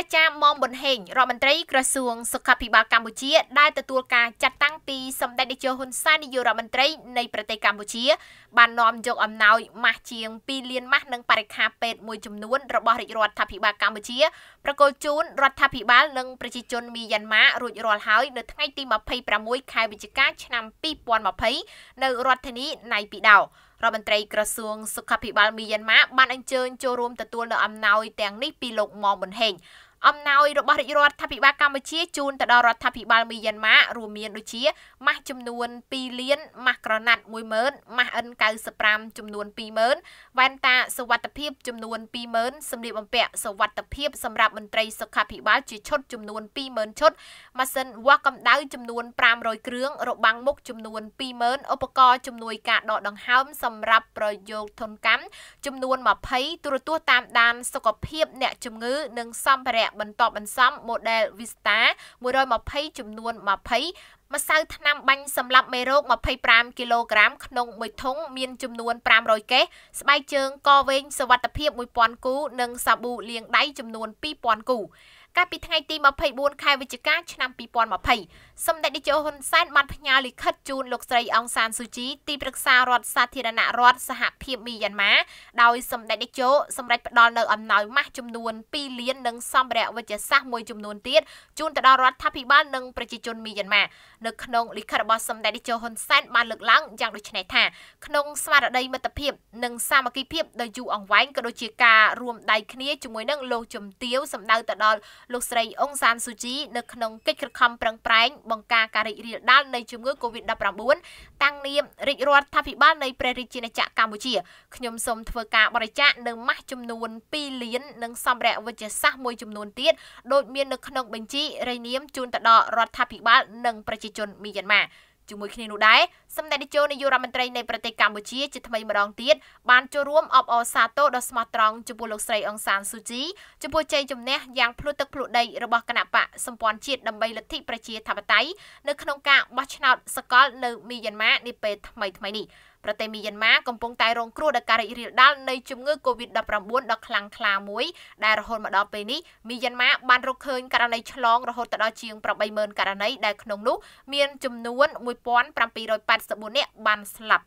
ព្រះចាមមបុនហេងរដ្ឋមន្ត្រីក្រសួងសុខាភិបាលកម្ពុជា ដែលទទួលការចាត់តាំងពីសម្ដេចនាយកហ៊ុនសែននាយករដ្ឋមន្ត្រីនៃប្រទេសកម្ពុជា បាននាំយកអំណោយម៉ាស់ជាង2លានម៉ាស់និងបរិខាពេទ្យមួយចំនួនរបស់រាជរដ្ឋាភិបាលកម្ពុជាប្រគល់ជូនរដ្ឋាភិបាលនិងប្រជាជនមីយ៉ាន់ម៉ារួចរាល់ហើយនៅថ្ងៃទី26ខែវិច្ឆិកា ឆ្នាំ2020នៅរដ្ឋធានីណៃពីដោរដ្ឋមន្ត្រីក្រសួងសុខាភិបាលមីយ៉ាន់ម៉ាបានអញ្ជើញចូលរួមទទួលនៅអំណោយទាំងនេះពីលោកម៉មប៊ុនហេងអំណោយរបស់រាជរដ្ឋាភិបាលកម្ពុជាជូនទៅដល់រដ្ឋាភិបាលមីយ៉ាន់ម៉ារួមមានដូចជាម៉ាស់ចំនួន2លានម៉ាស់ក្រណាត់10000ម៉ាស់ N95 ចំនួន20000វ៉ែនតាសុវត្ថិភាពចំនួន20000សម្លៀកបំពាក់សុវត្ថិភាពសម្រាប់មន្ត្រីសុខាភិបាលជាឈុតចំនួន20000ឈុតម៉ាស៊ីនវាស់កម្ដៅចំនួន500គ្រឿងរបាំងមុខចំនួន20000ឧបករណ៍ជំនួយការដកដង្ហើមសម្រាប់ប្រយោគធនកម្មចំនួន20ទូរទស្សន៍តាមដានសុខភាពអ្នកជំងឺនិងសម្ភារៈបន្ទាប់បន្សំ model Vista 120ចំនួន20ម្សៅថ្នាំបាញ់សម្រាប់មេរោគ25គីឡូក្រាម ក្នុងមួយធុងមានចំនួន500កេសស្បែកជើងកវែងសវត្ថភាព1000គូ និងសាប៊ូលាងដៃចំនួន2000គូកាលពីថ្ងៃទី24ខែវិច្ឆិកាឆ្នាំ2020សម្ដេចតេជោហ៊ុនសែនបានផ្ញើលិខិតជូនលោកស្រីអងសានស៊ូជីទីប្រឹក្សារដ្ឋសាធារណរដ្ឋសហភាពមីយ៉ាន់ម៉ាដោយសម្ដេចតេជោសម្រេចផ្ដល់នៅអំណោយម៉ាស់ចំនួន2លាននិងសម្ភារៈវិជ្ជសាស្ត្រមួយចំនួនទៀតជូនទៅដល់រដ្ឋាភិបាលនិងប្រជាជនមីយ៉ាន់ម៉ានៅក្នុងលិខិតរបស់សម្ដេចតេជោហ៊ុនសែនបានលើកឡើងយ៉ាងដូចនេះថាក្នុងស្មារតីមិត្តភាពនិងសាមគ្គីភាពដ៏យូរអង្វែងក៏ដូចជាការរួមដៃគ្នាជាមួយនឹងលោកជំទាវសម្ដៅទៅដល់លោកស្រីអ៊ុងសានស៊ូជីនៅក្នុងកិច្ចខិតខំប្រឹងប្រែង បង្ការការរីករាលដាលនៃជំងឺ Covid-19 តាំងនាមរាជរដ្ឋាភិបាលនៃព្រះរាជាណាចក្រកម្ពុជាខ្ញុំសូមធ្វើការបរិច្ចាគនៅម៉ាស់ចំនួន2លាននិងសម្ភារៈវិទ្យាសាស្ត្រមួយចំនួនទៀតដូចមាននៅក្នុង បញ្ជីរៃនាមជូនទៅដល់រដ្ឋាភិបាលនិងប្រជាជនមីយ៉ាន់ម៉ាជាមួយគ្នានោះដែរសម្ដេចតេជោនាយករដ្ឋមន្ត្រីនៃប្រទេសកម្ពុជាជាថ្មីម្ដងទៀតបានចូលរួមអបអរសាទរដល់ស្មោះត្រង់ចំពោះលោកស្រីអង្សានស៊ូជីចំពោះជ័យជំនះយ៉ាងភ្លុះទឹកភ្លុះដីរបស់គណៈបកសម្ព័ន្ធជាតិដើម្បីលទ្ធិប្រជាធិបតេយ្យនៅក្នុងការបោះឆ្នោតសកលនៅមីយ៉ាន់ម៉ានាពេលថ្មីៗនេះប្រទេសមីយ៉ាន់ម៉ាកំពុងតែរងគ្រោះដោយការរីករាលដាលនៃជំងឺ Covid-19 ដ៏ខ្លាំងក្លាមួយដែលរហូតមកដល់ពេលនេះមីយ៉ាន់ម៉ាបានរកឃើញករណីឆ្លងរហូតដល់ជាង80000ករណីដែលក្នុងនោះ មានចំនួន1784នាក់បានស្លាប់